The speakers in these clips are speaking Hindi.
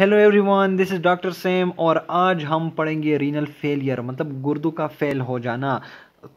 hello everyone this is doctor Sam और आज हम पढ़ेंगे रीनल फेलियर मतलब गुर्दू का फेल हो जाना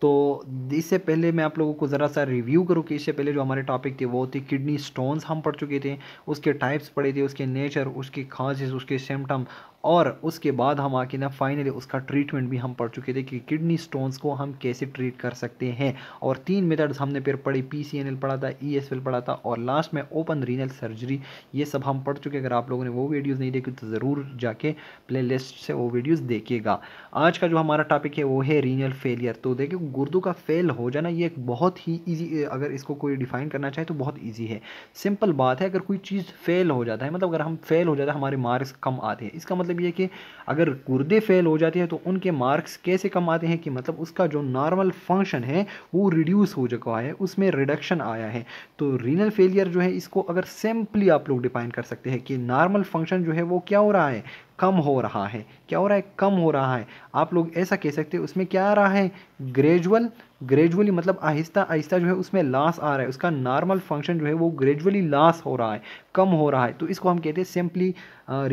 तो इससे पहले मैं आप लोगों को ज़रा सा रिव्यू करूँ कि इससे पहले जो हमारे टॉपिक थे वो थे किडनी स्टोन्स हम पढ़ चुके थे उसके टाइप्स पढ़े थे उसके नेचर उसके खांसेस उसके सिम्टम और उसके बाद हम आके ना फाइनली उसका ट्रीटमेंट भी हम पढ़ चुके थे कि किडनी स्टोन्स को हम कैसे ट्रीट कर सकते हैं और तीन मेथड्स हमने फिर पढ़े पी सी एन एल पढ़ा था ई एस एल पढ़ा था और लास्ट में ओपन रीनल सर्जरी ये सब हम पढ़ चुके अगर आप लोगों ने वो वीडियोज़ नहीं देखी तो ज़रूर जाके प्ले लिस्ट से वो वीडियोज़ देखिएगा आज का जो हमारा टॉपिक है वो है रीनल फेलियर तो देखिए क्योंकि गुर्दू का फेल हो जाना ये एक बहुत ही ईजी अगर इसको कोई डिफाइन करना चाहे तो बहुत ईजी है सिंपल बात है अगर कोई चीज़ फेल हो जाता है मतलब अगर हम फेल हो जाता है हमारे मार्क्स कम आते हैं इसका मतलब ये कि अगर गुर्दे फेल हो जाते हैं तो उनके मार्क्स कैसे कम आते हैं कि मतलब उसका जो नॉर्मल फंक्शन है वो रिड्यूस हो चुका है उसमें रिडक्शन आया है तो रीनल फेलियर जो है इसको अगर सिंपली आप लोग डिफाइन कर सकते हैं कि नॉर्मल फंक्शन जो है वो क्या हो रहा है कम हो रहा है क्या हो रहा है कम हो रहा है आप लोग ऐसा कह सकते हैं उसमें क्या आ रहा है ग्रेजुअल ग्रेजुअली मतलब आहिस्ता आहिस्ता जो है उसमें लॉस आ रहा है उसका नॉर्मल फंक्शन जो है वो ग्रेजुअली लॉस हो रहा है कम हो रहा है तो इसको हम कहते हैं सिंपली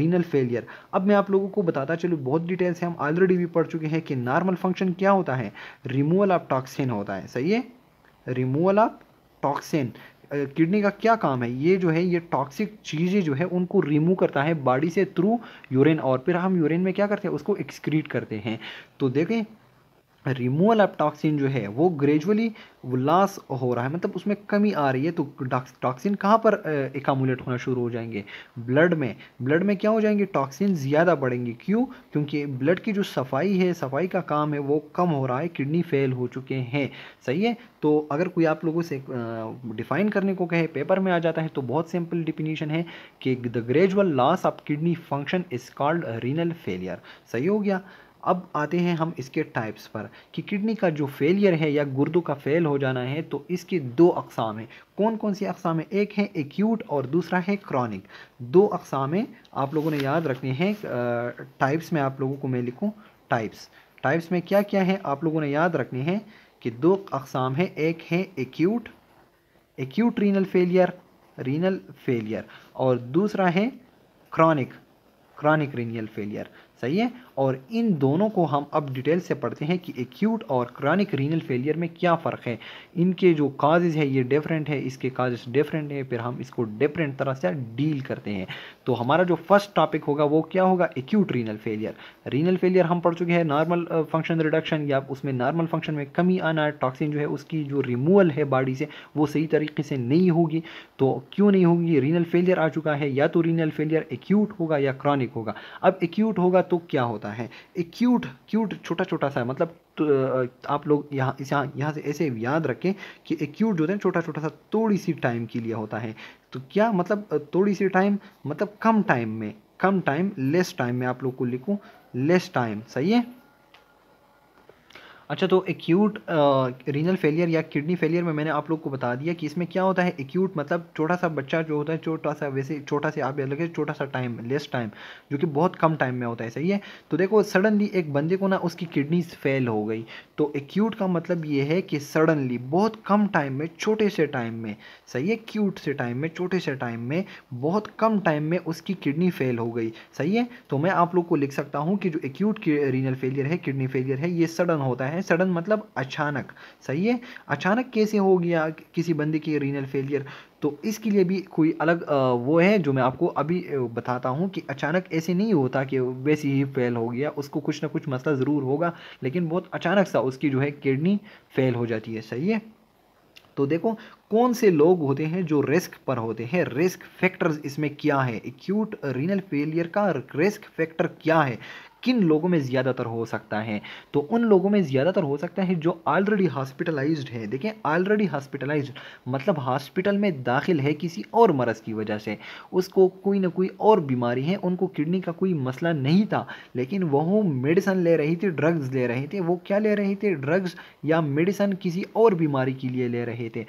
रीनल फेलियर अब मैं आप लोगों को बताता चलूँ बहुत डिटेल से हम ऑलरेडी भी पढ़ चुके हैं कि नॉर्मल फंक्शन क्या होता है रिमूवल ऑफ टॉक्सिन होता है सही है रिमूवल ऑफ टॉक्सिन किडनी का क्या काम है ये जो है ये टॉक्सिक चीज़ें जो है उनको रिमूव करता है बॉडी से थ्रू यूरिन और फिर हम यूरिन में क्या करते हैं उसको एक्सक्रीट करते हैं तो देखें रिमूवल ऑफ टॉक्सिन जो है वो ग्रेजुअली लॉस हो रहा है मतलब उसमें कमी आ रही है तो टॉक्सिन कहाँ पर एकामुलेट होना शुरू हो जाएंगे ब्लड में ब्लड में क्या हो जाएंगे टॉक्सिन ज़्यादा बढ़ेंगे क्यों क्योंकि ब्लड की जो सफाई है सफाई का काम है वो कम हो रहा है किडनी फेल हो चुके हैं सही है तो अगर कोई आप लोगों से डिफ़ाइन करने को कहे पेपर में आ जाता है तो बहुत सिंपल डिफिनीशन है कि the gradual loss of kidney function is called renal failure सही हो गया अब आते हैं हम इसके टाइप्स पर कि किडनी का जो फेलियर है या गुर्दों का फेल हो जाना है तो इसकी दो अकसाम हैं कौन कौन सी अकसाम हैं एक है एक्यूट और दूसरा है क्रॉनिक दो अकसाम हैं आप लोगों ने याद रखनी है टाइप्स में आप लोगों को मैं लिखूँ टाइप्स टाइप्स में क्या क्या है आप लोगों ने याद रखनी है कि दो अकसाम हैं एक है acute acute renal failure renal failure और दूसरा है क्रॉनिक क्रॉनिक रीनियल फेलियर सही है और इन दोनों को हम अब डिटेल से पढ़ते हैं कि एक्यूट और क्रॉनिक रीनल फेलियर में क्या फ़र्क है इनके जो काजेज़ है ये डिफरेंट है इसके काजेज डिफरेंट है फिर हम इसको डिफरेंट तरह से डील करते हैं तो हमारा जो फर्स्ट टॉपिक होगा वो क्या होगा acute renal failure renal failure हम पढ़ चुके हैं नॉर्मल फंक्शन रिडक्शन या उसमें नॉर्मल फंक्शन में कमी आना टॉक्सिन जो है उसकी जो रिमूवल है बॉडी से वो सही तरीके से नहीं होगी तो क्यों नहीं होगी रीनल फेलियर आ चुका है या तो रीनल फेलियर एक्यूट होगा या क्रॉनिक होगा अब एक्यूट होगा तो क्या होता है एक क्यूट क्यूट छोटा छोटा सा मतलब तो आप लोग यहाँ यहाँ यहाँ से ऐसे याद रखें कि एक्यूट जो होता है छोटा छोटा सा थोड़ी सी टाइम के लिए होता है तो क्या मतलब थोड़ी सी टाइम मतलब कम टाइम में कम टाइम लेस टाइम में आप लोग को लिखूँ लेस टाइम सही है अच्छा तो एक्यूट रीनल फेलियर या किडनी फेलियर में मैंने आप लोग को बता दिया कि इसमें क्या होता है एक्यूट मतलब छोटा सा बच्चा जो होता है छोटा सा वैसे छोटा सा आप लगे छोटा सा टाइम लेस टाइम जो कि बहुत कम टाइम में होता है सही है तो देखो सडनली एक बंदे को ना उसकी किडनी फेल हो गई तो एक्यूट का मतलब ये है कि सडनली बहुत कम टाइम में छोटे से टाइम में सही है क्यूट से टाइम में छोटे से टाइम में बहुत कम टाइम में उसकी किडनी फेल हो गई सही है तो मैं आप लोग को लिख सकता हूँ कि जो एक्यूट रीनल फेलियर है किडनी फेलियर है ये सडन होता है हैं सडन मतलब अचानक सही है अचानक कैसे हो गया किसी बंदे की रीनल फेलियर तो इसके लिए भी कोई अलग वो है जो मैं आपको अभी बताता हूँ कि अचानक ऐसे नहीं होता कि वैसे ही फेल हो गया उसको कुछ ना कुछ मसला ज़रूर होगा लेकिन बहुत अचानक सा उसकी जो है किडनी फेल हो जाती है सही है तो देखो कौन से लोग होते हैं जो रिस्क पर होते हैं रिस्क फैक्टर्स इसमें क्या है एक्यूट रीनल फेलियर का रिस्क फैक्टर क्या है किन लोगों में ज़्यादातर हो सकता है तो उन लोगों में ज़्यादातर हो सकता है जो ऑलरेडी हॉस्पिटलाइज्ड है देखें ऑलरेडी हॉस्पिटलाइज्ड मतलब हॉस्पिटल में दाखिल है किसी और मरज़ की वजह से उसको कोई ना कोई और बीमारी है उनको किडनी का कोई मसला नहीं था लेकिन वह मेडिसन ले रही थी ड्रग्स ले रहे थे वो क्या ले रहे थे ड्रग्स या मेडिसन किसी और बीमारी के लिए ले रहे थे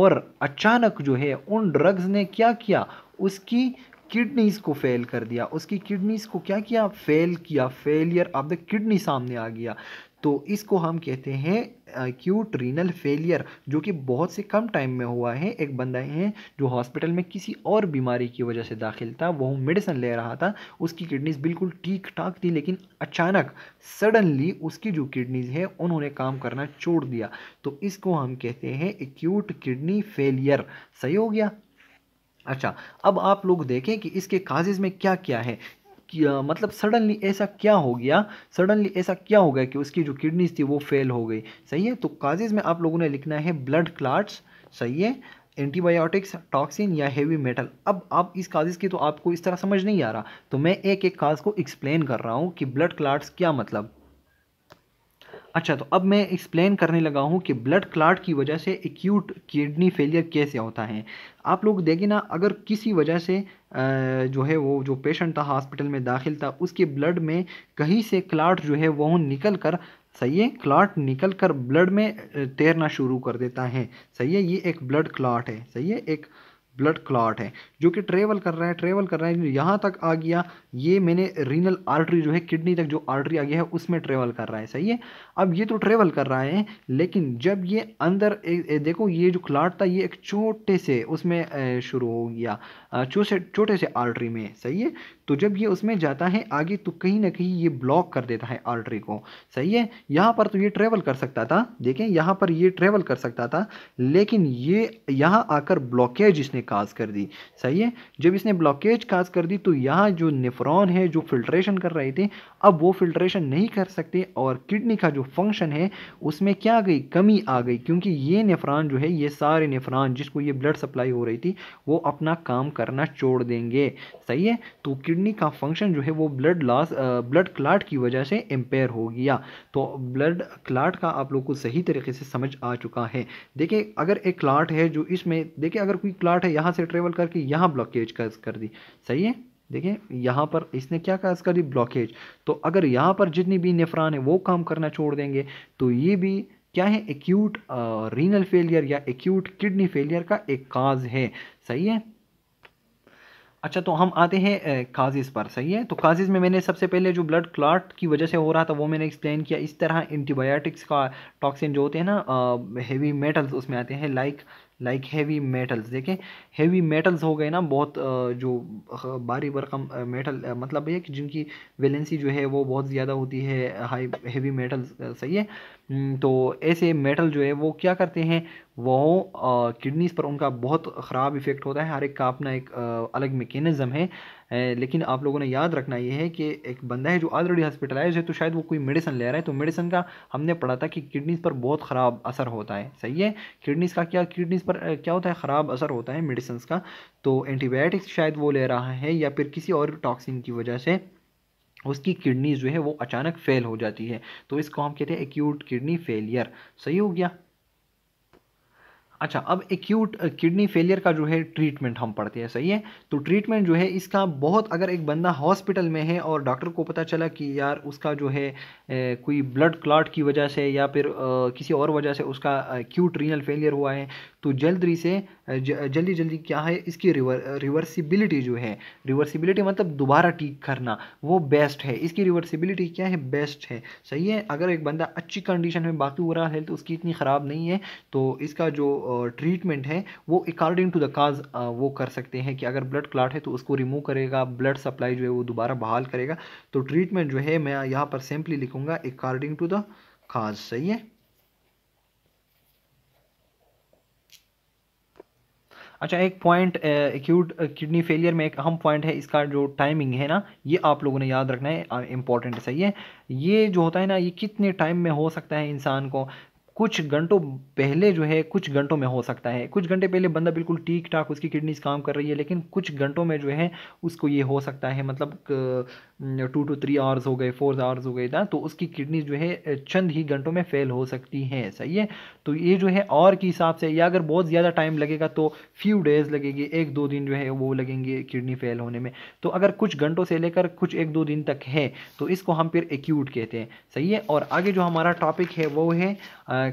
और अचानक जो है उन ड्रग्स ने क्या किया उसकी किडनीज़ को फेल कर दिया उसकी किडनीज़ को क्या किया फेल किया फेलियर ऑफ द किडनी सामने आ गया तो इसको हम कहते हैं एक्यूट रीनल फेलियर जो कि बहुत से कम टाइम में हुआ है एक बंदा है जो हॉस्पिटल में किसी और बीमारी की वजह से दाखिल था वो मेडिसिन ले रहा था उसकी किडनीज बिल्कुल ठीक ठाक थी लेकिन अचानक सडनली उसकी जो किडनीज है उन्होंने काम करना छोड़ दिया तो इसको हम कहते हैं एक्यूट किडनी फेलियर सही हो गया अच्छा अब आप लोग देखें कि इसके काजेज़ में क्या क्या है किया मतलब सडनली ऐसा क्या हो गया सडनली ऐसा क्या हो गया कि उसकी जो किडनीज थी वो फेल हो गई सही है तो काजेज़ में आप लोगों ने लिखना है ब्लड क्लाट्स सही है एंटीबायोटिक्स टॉक्सिन या हेवी मेटल अब आप इस काजेज़ की तो आपको इस तरह समझ नहीं आ रहा तो मैं एक एक काज को एक्सप्लेन कर रहा हूँ कि ब्लड क्लाट्स क्या मतलब अच्छा तो अब मैं एक्सप्लेन करने लगा हूँ कि ब्लड क्लाट की वजह से एक्यूट किडनी फेलियर कैसे होता है आप लोग देखें ना अगर किसी वजह से जो है वो जो पेशेंट था हॉस्पिटल में दाखिल था उसके ब्लड में कहीं से क्लाट जो है वह निकल कर सही है क्लाट निकल कर ब्लड में तैरना शुरू कर देता है सही है ये एक ब्लड क्लाट है सही है एक ब्लड क्लाट है जो कि ट्रेवल कर रहा है ट्रेवल कर रहा है यहाँ तक आ गया ये मैंने रीनल आर्टरी जो है किडनी तक जो आर्टरी आ गया है उसमें ट्रेवल कर रहा है सही है अब ये तो ट्रेवल कर रहा है लेकिन जब ये अंदर ए, ए, देखो ये जो क्लाट था ये एक छोटे से उसमें शुरू हो गया छोटे छोटे से आर्टरी में सही है तो जब ये उसमें जाता है आगे तो कहीं ना कहीं ये ब्लॉक कर देता है आर्टरी को सही है यहाँ पर तो ये ट्रेवल कर सकता था देखें यहाँ पर ये ट्रेवल कर सकता था लेकिन ये यहाँ आकर ब्लॉकेज इसने काज कर दी सही है जब इसने ब्लॉकेज काज कर दी तो यहाँ जो निफ्रॉन है जो फिल्ट्रेशन कर रहे थे अब वो फिल्ट्रेशन नहीं कर सकते और किडनी का जो जो फंक्शन है उसमें क्या गई कमी आ गई क्योंकि ये नेफ्रॉन जो है ये सारे नेफ्रॉन जिसको ये ब्लड सप्लाई हो रही थी वो अपना काम करना छोड़ देंगे सही है तो किडनी का फंक्शन जो है वो ब्लड लॉस ब्लड क्लाट की वजह से एम्पेयर हो गया तो ब्लड क्लाट का आप लोग को सही तरीके से समझ आ चुका है देखिए अगर एक क्लाट है जो इसमें देखिए अगर कोई क्लाट है यहाँ से ट्रेवल करके यहाँ ब्लॉकेज कर दी सही है देखिए यहाँ पर इसने क्या कहा इसका भी ब्लॉकेज तो अगर यहाँ पर जितनी भी नेफ्रान है वो काम करना छोड़ देंगे तो ये भी क्या है एक्यूट रीनल फेलियर या एक्यूट किडनी फेलियर का एक काज है सही है अच्छा तो हम आते हैं काजिज़ पर सही है तो काजिज़ में मैंने सबसे पहले जो ब्लड क्लाट की वजह से हो रहा था वो मैंने एक्सप्लेन किया इस तरह एंटीबायोटिक्स का टॉक्सिन जो होते हैं ना हेवी मेटल्स उसमें आते हैं लाइक लाइक हैवी मेटल्स देखें हैवी मेटल्स हो गए ना बहुत जो भारी बरकम मेटल मतलब है कि जिनकी वैलेंसी जो है वो बहुत ज़्यादा होती है हाई हैवी मेटल्स सही है तो ऐसे मेटल जो है वो क्या करते हैं वो किडनीज़ पर उनका बहुत ख़राब इफ़ेक्ट होता है हर एक का अपना एक अलग मेकेनिज़म है लेकिन आप लोगों ने याद रखना ये है कि एक बंदा है जो ऑलरेडी हॉस्पिटलाइज है तो शायद वो कोई मेडिसन ले रहा है तो मेडिसन का हमने पढ़ा था कि किडनीज़ पर बहुत ख़राब असर होता है सही है किडनीज़ का क्या किडनीज़ पर क्या होता है ख़राब असर होता है मेडिसन का तो एंटीबायोटिक्स शायद वो ले रहा है या फिर किसी और टॉक्सिन की वजह से उसकी किडनी जो है वो अचानक फेल हो जाती है तो इसको हम कहते हैं एक्यूट किडनी फेलियर सही हो गया अच्छा अब एक्यूट किडनी फेलियर का जो है ट्रीटमेंट हम पढ़ते हैं सही है तो ट्रीटमेंट जो है इसका बहुत अगर एक बंदा हॉस्पिटल में है और डॉक्टर को पता चला कि यार उसका जो है ए, कोई ब्लड क्लाट की वजह से या फिर ए, किसी और वजह से उसका एक्यूट रीनल फेलियर हुआ है तो जल्दी से जल्दी जल्दी क्या है इसकी रिवर रिवर्सिबिलिटी जो है रिवर्सिबिलिटी मतलब दोबारा ठीक करना वो बेस्ट है इसकी रिवर्सिबिलिटी क्या है बेस्ट है सही है अगर एक बंदा अच्छी कंडीशन में बाकी हो रहा है तो उसकी इतनी ख़राब नहीं है तो इसका जो ट्रीटमेंट है वो अकॉर्डिंग टू द काज वो कर सकते हैं कि अगर ब्लड क्लाट है तो उसको रिमूव करेगा ब्लड सप्लाई जो है वो दोबारा बहाल करेगा तो ट्रीटमेंट जो है मैं यहाँ पर सिंपली लिखूँगा अकॉर्डिंग टू द काज सही है अच्छा एक पॉइंट एक्यूट किडनी फेलियर में एक अहम पॉइंट है इसका जो टाइमिंग है ना ये आप लोगों ने याद रखना है इंपॉर्टेंट सही है ये जो होता है ना ये कितने टाइम में हो सकता है इंसान को कुछ घंटों पहले जो है कुछ घंटों में हो सकता है कुछ घंटे पहले बंदा बिल्कुल ठीक ठाक उसकी किडनीज काम कर रही है लेकिन कुछ घंटों में जो है उसको ये हो सकता है मतलब टू टू थ्री आवर्स हो गए फोर आवर्स हो गए ना तो उसकी किडनी जो है चंद ही घंटों में फेल हो सकती है सही है तो ये जो है और के हिसाब से या अगर बहुत ज़्यादा टाइम लगेगा तो फ्यू डेज लगेगी एक दो दिन जो है वो लगेंगे किडनी फेल होने में तो अगर कुछ घंटों से लेकर कुछ एक दो दिन तक है तो इसको हम फिर एक्यूट कहते हैं सही है और आगे जो हमारा टॉपिक है वो है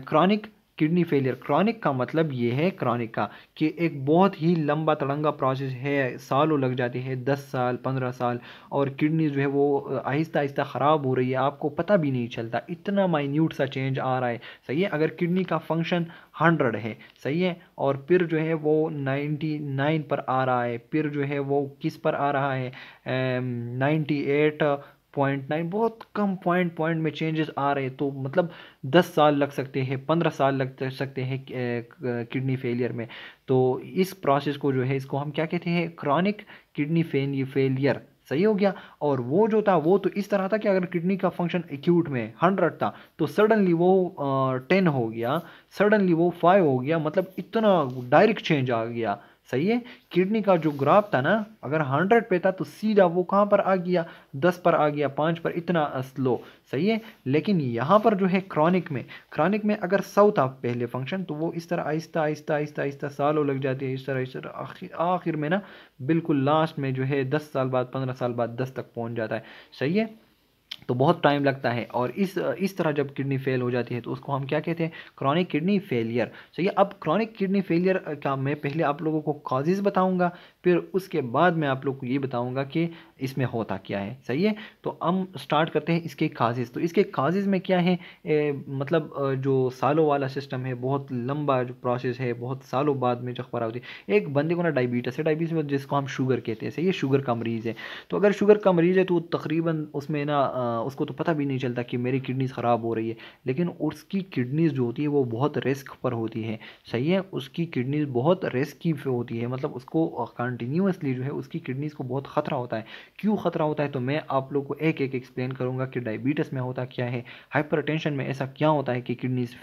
क्रॉनिक किडनी फेलियर क्रॉनिक का मतलब ये है क्रॉनिक का कि एक बहुत ही लंबा तड़ंगा प्रोसेस है सालों लग जाती है दस साल पंद्रह साल और किडनी जो है वो आहिस्ता आहिस्ता ख़राब हो रही है आपको पता भी नहीं चलता इतना माइन्यूट सा चेंज आ रहा है सही है अगर किडनी का फंक्शन हंड्रेड है सही है और फिर जो है वो नाइन्टी नाइन पर आ रहा है फिर जो है वो किस पर आ रहा है नाइन्टी एट पॉइंट नाइन बहुत कम पॉइंट पॉइंट में चेंजेस आ रहे तो मतलब दस साल लग सकते हैं पंद्रह साल लग सकते हैं किडनी फेलियर में तो इस प्रोसेस को जो है इसको हम क्या कहते हैं क्रॉनिक किडनी फेलियर सही हो गया और वो जो था वो तो इस तरह था कि अगर किडनी का फंक्शन एक्यूट में हंड्रेड था तो सडनली वो टेन हो गया सडनली वो फाइव हो गया मतलब इतना डायरेक्ट चेंज आ गया सही है किडनी का जो ग्राफ था ना अगर हंड्रेड पे था तो सीधा वो कहाँ पर आ गया दस पर आ गया पाँच पर इतना स्लो सही है लेकिन यहाँ पर जो है क्रॉनिक में क्रॉनिक में अगर सौ था पहले फंक्शन तो वो इस तरह आहिस्ता आहिस्ता आहिस्ता आहिस्ता सालों लग जाती है इस तरह इस तरह आखिर आखिर में ना बिल्कुल लास्ट में जो है दस साल बाद पंद्रह साल बाद दस तक पहुँच जाता है सही है तो बहुत टाइम लगता है और इस इस तरह जब किडनी फेल हो जाती है तो उसको हम क्या कहते हैं क्रॉनिक किडनी फेलियर सही अब क्रॉनिक किडनी फेलियर का मैं पहले आप लोगों को कॉजेज़ बताऊँगा फिर उसके बाद मैं आप लोग को ये बताऊँगा कि इसमें होता क्या है सही है तो हम स्टार्ट करते हैं इसके काजेज़ तो इसके काजेज़ में क्या है ए, मतलब जो सालों वाला सिस्टम है बहुत लंबा जो प्रोसेस है बहुत सालों बाद में जो अखबार होती है एक बंदे को ना डायबिटीज़ है डायबिटीज़ में जिसको हम शुगर कहते हैं सही है शुगर का मरीज़ है तो अगर शुगर का मरीज़ है तो तकरीबन उसमें ना उसको तो पता भी नहीं चलता कि मेरी किडनीज़ ख़राब हो रही है लेकिन उसकी किडनीज़ जो होती है वो बहुत रिस्क पर होती है सही है उसकी किडनीज़ बहुत रिस्क की होती है मतलब उसको कंटिन्यूसली जो है उसकी किडनीज़ को बहुत ख़तरा होता है क्यों ख़तरा होता है तो मैं आप लोग को एक एक एक्सप्लेन करूँगा कि डायबिटीज़ में होता क्या है हाइपर में ऐसा क्या होता है कि किडनीज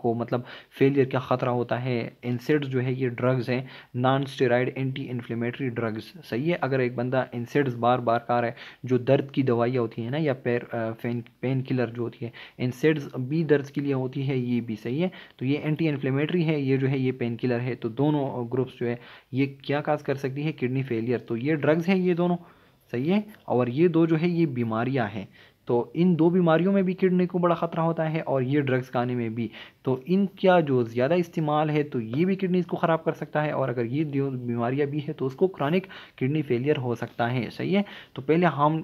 को मतलब फेलियर क्या ख़तरा होता है इंसेड्स जो है ये ड्रग्स हैं non steroid anti inflammatory drugs सही है अगर एक बंदा इंसेड्स बार बार खा रहा है जो दर्द की दवाइयाँ होती हैं ना या पैर पेन किलर जो होती है इंसेड्स भी दर्द के लिए होती है ये भी सही है तो ये एंटी इन्फ्लेमेटरी है ये जो है ये पेन किलर है तो दोनों ग्रुप्स जो है ये क्या काज कर सकते सकती है किडनी फेलियर तो ये ड्रग्स हैं ये दोनों सही है और ये दो जो है ये बीमारियां हैं तो इन दो बीमारियों में भी किडनी को बड़ा ख़तरा होता है और ये ड्रग्स खाने में भी तो इनका जो ज़्यादा इस्तेमाल है तो ये भी किडनी को ख़राब कर सकता है और अगर ये दो बीमारियाँ भी है तो उसको क्रॉनिक किडनी फेलियर हो सकता है सही है तो पहले हम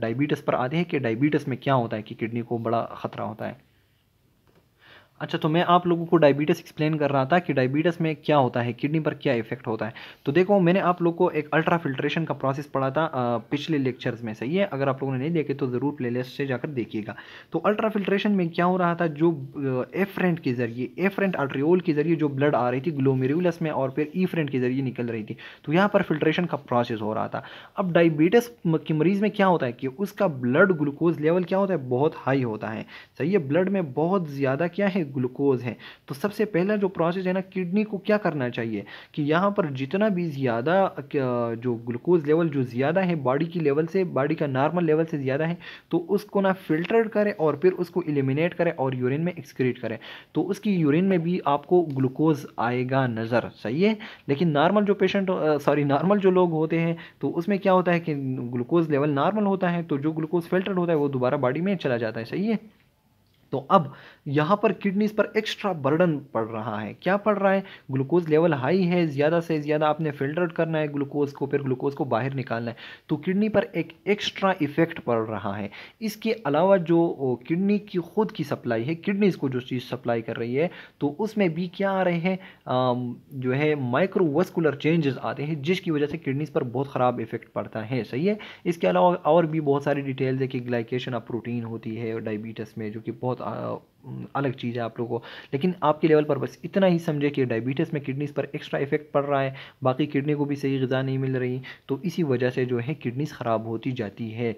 डायबिटीज़ पर आते हैं कि डायबिटीज़ में क्या होता है कि किडनी को बड़ा ख़तरा होता है अच्छा तो मैं आप लोगों को डायबिटीज़ एक्सप्लेन कर रहा था कि डायबिटीज़ में क्या होता है किडनी पर क्या इफेक्ट होता है तो देखो मैंने आप लोग को एक अल्ट्रा फिल्ट्रेशन का प्रोसेस पढ़ा था पिछले लेक्चर्स में सही है अगर आप लोगों ने नहीं देखे तो ज़रूर प्लेलिस्ट से जाकर देखिएगा तो अल्ट्रा फिल्ट्रेशन में क्या हो रहा था जो फ्रेंट के जरिए फ्रेंट अल्ट्रियोल के जरिए जो ब्लड आ रही थी ग्लोमेरुलस में और फिर ई फ्रेंट के जरिए निकल रही थी तो यहाँ पर फिल्ट्रेशन का प्रोसेस हो रहा था अब डायबिटीज़ के मरीज़ में क्या होता है कि उसका ब्लड ग्लूकोज लेवल क्या होता है बहुत हाई होता है सही है ब्लड में बहुत ज़्यादा क्या है ग्लूकोज है तो सबसे पहला जो प्रोसेस है ना किडनी को क्या करना चाहिए कि यहाँ पर जितना भी ज़्यादा जो ग्लूकोज लेवल जो ज़्यादा है बॉडी की लेवल से बॉडी का नॉर्मल लेवल से ज़्यादा है तो उसको ना फिल्टर करें और फिर उसको एलिमिनेट करें और यूरिन में एक्सक्रीट करें तो उसकी यूरिन में भी आपको ग्लूकोज आएगा नज़र सही है लेकिन नॉर्मल जो पेशेंट सॉरी नॉर्मल जो लोग होते हैं तो उसमें क्या होता है कि ग्लूकोज लेवल नॉर्मल होता है तो जो ग्लूकोज फिल्टर होता है वो दोबारा बॉडी में चला जाता है सही है तो अब यहाँ पर किडनीज पर एक्स्ट्रा बर्डन पड़ रहा है क्या पड़ रहा है ग्लूकोज लेवल हाई है ज़्यादा से ज़्यादा आपने फिल्टर करना है ग्लूकोज को फिर ग्लूकोज को बाहर निकालना है तो किडनी पर एक एक्स्ट्रा इफेक्ट पड़ रहा है इसके अलावा जो किडनी की खुद की सप्लाई है किडनीज़ को जो चीज़ सप्लाई कर रही है तो उसमें भी क्या आ रहे हैं जो है माइक्रोवस्कुलर चेंजेस आते हैं जिसकी वजह से किडनीज़ पर बहुत ख़राब इफेक्ट पड़ता है सही है इसके अलावा और भी बहुत सारी डिटेल्स है कि ग्लाइकेशन ऑफ प्रोटीन होती है और डायबिटिस में जो कि बहुत बहुत अलग चीज़ है आप लोगों को लेकिन आपके लेवल पर बस इतना ही समझे कि डायबिटीज़ में किडनीज़ पर एक्स्ट्रा इफेक्ट पड़ रहा है बाकी किडनी को भी सही गज़ा नहीं मिल रही तो इसी वजह से जो है किडनीज़ ख़राब होती जाती है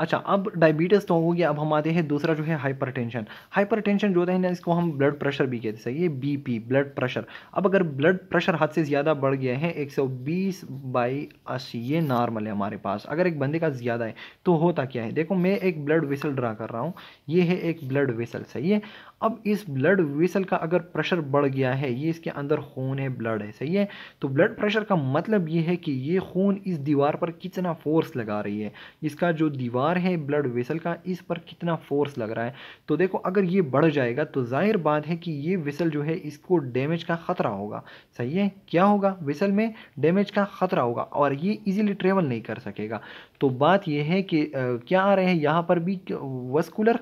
अच्छा अब डायबिटीज़ तो हो गया अब हम आते हैं दूसरा जो है हाइपरटेंशन हाइपरटेंशन जो होता है ना इसको हम ब्लड प्रेशर भी कहते हैं ये बीपी ब्लड प्रेशर अब अगर ब्लड प्रेशर हद से ज़्यादा बढ़ गया है 120 बाई अस्सी ये नॉर्मल है हमारे पास अगर एक बंदे का ज़्यादा है तो होता क्या है देखो मैं एक ब्लड वेसल ड्रा कर रहा हूँ ये है एक ब्लड वेसल सही है अब इस ब्लड वेसल का अगर प्रेशर बढ़ गया है ये इसके अंदर खून है ब्लड है सही है तो ब्लड प्रेशर का मतलब ये है कि ये खून इस दीवार पर कितना फोर्स लगा रही है इसका जो दीवार है ब्लड वेसल का इस पर कितना फोर्स लग रहा है तो देखो अगर ये बढ़ जाएगा तो जाहिर बात है कि ये वेसल जो है इसको डैमेज का ख़तरा होगा सही है क्या होगा वेसल में डैमेज का ख़तरा होगा और ये इजीली ट्रेवल नहीं कर सकेगा तो बात यह है कि आ, क्या आ रहे हैं यहाँ पर भी वस्कुलर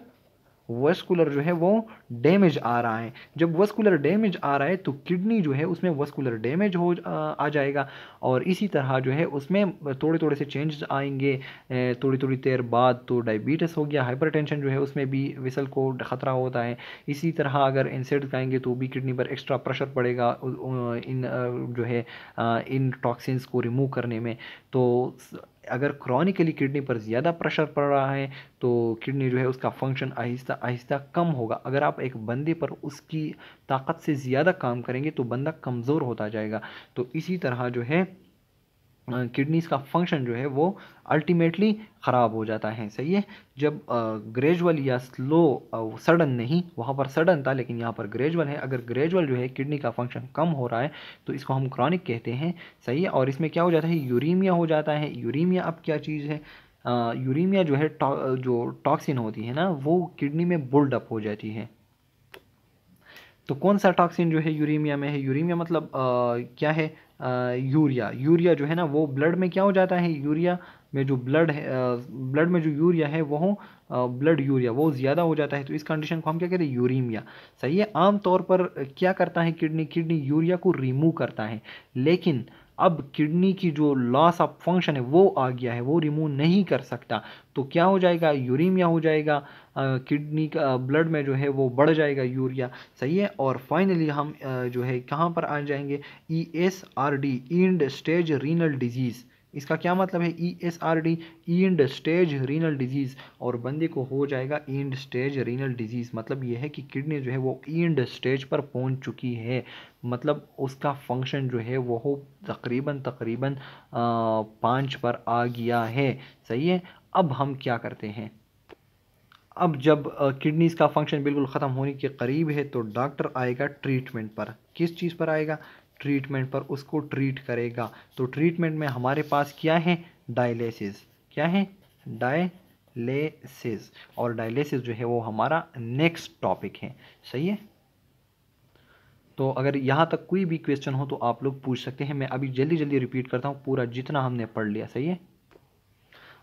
वस्कुलर जो है वो डैमेज आ रहा है जब वस्कुलर डैमेज आ रहा है तो किडनी जो है उसमें वस्कुलर डैमेज हो आ जाएगा और इसी तरह जो है उसमें थोड़े थोड़े से चेंजेस आएंगे थोड़ी थोड़ी देर बाद तो डायबिटिस हो गया हाइपरटेंशन जो है उसमें भी विसल को ख़तरा होता है इसी तरह अगर इंसेक्ट खाएंगे तो भी किडनी पर एक्स्ट्रा प्रेशर पड़ेगा इन जो है इन टॉक्सिन्स को रिमूव करने में तो अगर क्रॉनिकली किडनी पर ज़्यादा प्रेशर पड़ रहा है तो किडनी जो है उसका फंक्शन आहिस्ता आहिस्ता कम होगा अगर आप एक बंदे पर उसकी ताकत से ज़्यादा काम करेंगे तो बंदा कमज़ोर होता जाएगा तो इसी तरह जो है किडनीज का फंक्शन जो है वो अल्टीमेटली ख़राब हो जाता है सही है जब ग्रेजुअल या स्लो सडन नहीं वहाँ पर सडन था लेकिन यहाँ पर ग्रेजुअल है अगर ग्रेजुअल जो है किडनी का फंक्शन कम हो रहा है तो इसको हम क्रॉनिक कहते हैं सही है और इसमें क्या हो जाता है यूरीमिया हो जाता है यूरीमिया अब क्या चीज़ है यूरीमिया जो है टॉ, जो टॉक्सिन होती है ना वो किडनी में बुल्डअप हो जाती है तो कौन सा टॉक्सिन जो है यूरीमिया में है यूरीमिया मतलब आ, क्या है आ, यूरिया यूरिया जो है ना वो ब्लड में क्या हो जाता है यूरिया में जो ब्लड है ब्लड में जो यूरिया है वो ब्लड यूरिया वो ज़्यादा हो जाता है तो इस कंडीशन को हम क्या कहते हैं यूरीमिया सही है आमतौर पर क्या करता है किडनी किडनी यूरिया को रिमूव करता है लेकिन अब किडनी की जो लॉस ऑफ फंक्शन है वो आ गया है वो रिमूव नहीं कर सकता तो क्या हो जाएगा यूरिमिया हो जाएगा किडनी का ब्लड में जो है वो बढ़ जाएगा यूरिया सही है और फाइनली हम आ, जो है कहाँ पर आ जाएंगे E S R D end stage renal disease इसका क्या मतलब है E S R D end stage renal disease और बंदे को हो जाएगा ईंड स्टेज रीनल डिजीज़ मतलब यह है कि किडनी जो है वो ईंड स्टेज पर पहुंच चुकी है मतलब उसका फंक्शन जो है वह तकरीबन तकरीबन पाँच पर आ गया है सही है अब हम क्या करते हैं अब जब किडनीज़ का फंक्शन बिल्कुल ख़त्म होने के करीब है तो डॉक्टर आएगा ट्रीटमेंट पर किस चीज़ पर आएगा ट्रीटमेंट पर उसको ट्रीट करेगा तो ट्रीटमेंट में हमारे पास क्या है डायलिसिस क्या है डायलिसिस और डायलिसिस जो है वो हमारा नेक्स्ट टॉपिक है सही है तो अगर यहाँ तक कोई भी क्वेश्चन हो तो आप लोग पूछ सकते हैं मैं अभी जल्दी जल्दी रिपीट करता हूँ पूरा जितना हमने पढ़ लिया सही है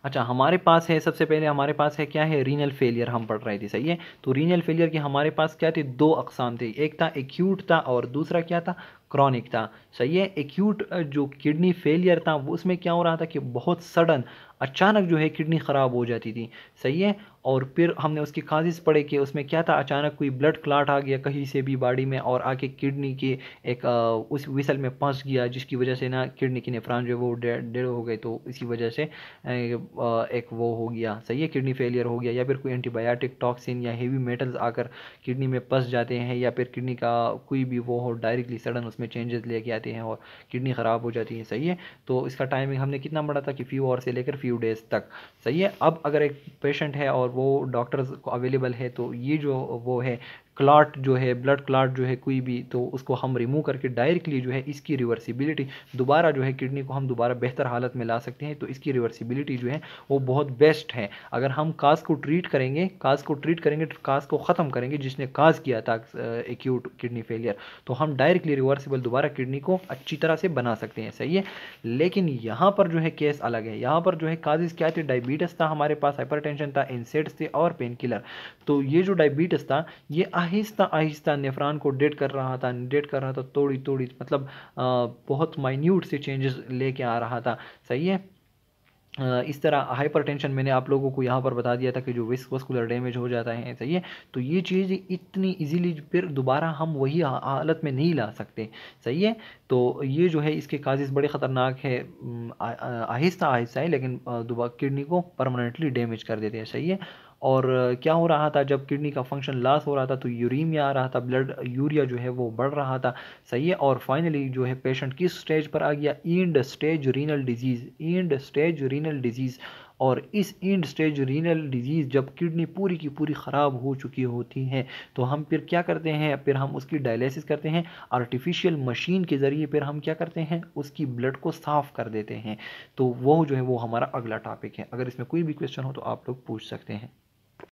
अच्छा हमारे पास है सबसे पहले हमारे पास है क्या है रीनल फेलियर हम पढ़ रहे थे सही है तो रीनल फेलियर के हमारे पास क्या थे दो अकसाम थे एक था एक्यूट था और दूसरा क्या था क्रॉनिक था सही है एक्यूट जो किडनी फेलियर था वो उसमें क्या हो रहा था कि बहुत सडन अचानक जो है किडनी ख़राब हो जाती थी सही है और फिर हमने उसकी काजिज पढ़े कि उसमें क्या था अचानक कोई ब्लड क्लाट आ गया कहीं से भी बॉडी में और आके किडनी के एक आ, उस विसल में फंस गया जिसकी वजह से ना किडनी के नेफ्रान जो है वो डेड हो गए तो इसी वजह से एक वो हो गया सही है किडनी फेलियर हो गया या फिर कोई एंटीबायोटिक टॉक्सिन या हेवी मेटल्स आकर किडनी में फंस जाते हैं या फिर किडनी का कोई भी वो हो डायरेक्टली सडन उसमें इसमें चेंजेस लेके आते हैं और किडनी ख़राब हो जाती है सही है तो इसका टाइमिंग हमने कितना बढ़ा था कि फ्यू आवर से लेकर फ्यू डेज़ तक सही है अब अगर एक पेशेंट है और वो डॉक्टर्स को अवेलेबल है तो ये जो वो है क्लाट जो है ब्लड क्लाट जो है कोई भी तो उसको हम रिमूव करके डायरेक्टली जो है इसकी रिवर्सिबिलिटी दोबारा जो है किडनी को हम दोबारा बेहतर हालत में ला सकते हैं तो इसकी रिवर्सिबिलिटी जो है वो बहुत बेस्ट है अगर हम काज को ट्रीट करेंगे काज को ट्रीट करेंगे तो काज को ख़त्म करेंगे जिसने काज किया था एक्यूट किडनी फेलियर तो हम डायरेक्टली रिवर्सिबल दोबारा किडनी को अच्छी तरह से बना सकते हैं सही है लेकिन यहाँ पर जो है केस अलग है यहाँ पर जो है काजेज़ क्या थे डायबिटीज़ था हमारे पास हाइपरटेंशन था इंसेट्स थे और पेन किलर तो ये जो डायबिटीज़ था ये आहिस्ता आहिस्ता नेफरान को डेट कर रहा था डेट कर रहा था तोड़ी तोड़ी मतलब बहुत माइन्यूट से चेंजेस लेके आ रहा था सही है इस तरह हाइपरटेंशन मैंने आप लोगों को यहाँ पर बता दिया था कि जो विस्क वस्कुलर डैमेज हो जाता है सही है तो ये चीज़ इतनी इजीली फिर दोबारा हम वही हालत में नहीं ला सकते सही है तो ये जो है इसके काजिज बड़े ख़तरनाक है आहिस्ता आहिस्ता है लेकिन दोबारा किडनी को परमानेंटली डैमेज कर देते हैं सही है और क्या हो रहा था जब किडनी का फंक्शन लॉस हो रहा था तो यूरीमिया आ रहा था ब्लड यूरिया जो है वो बढ़ रहा था सही है और फाइनली जो है पेशेंट किस स्टेज पर आ गया end stage renal disease end stage renal disease और इस इंड स्टेज रीनल डिजीज़ जब किडनी पूरी की पूरी ख़राब हो चुकी होती है तो हम फिर क्या करते हैं फिर हम उसकी डायलिसिस करते हैं आर्टिफिशियल मशीन के ज़रिए फिर हम क्या करते हैं उसकी ब्लड को साफ़ कर देते हैं तो वो जो है वो हमारा अगला टॉपिक है अगर इसमें कोई भी क्वेश्चन हो तो आप लोग पूछ सकते हैं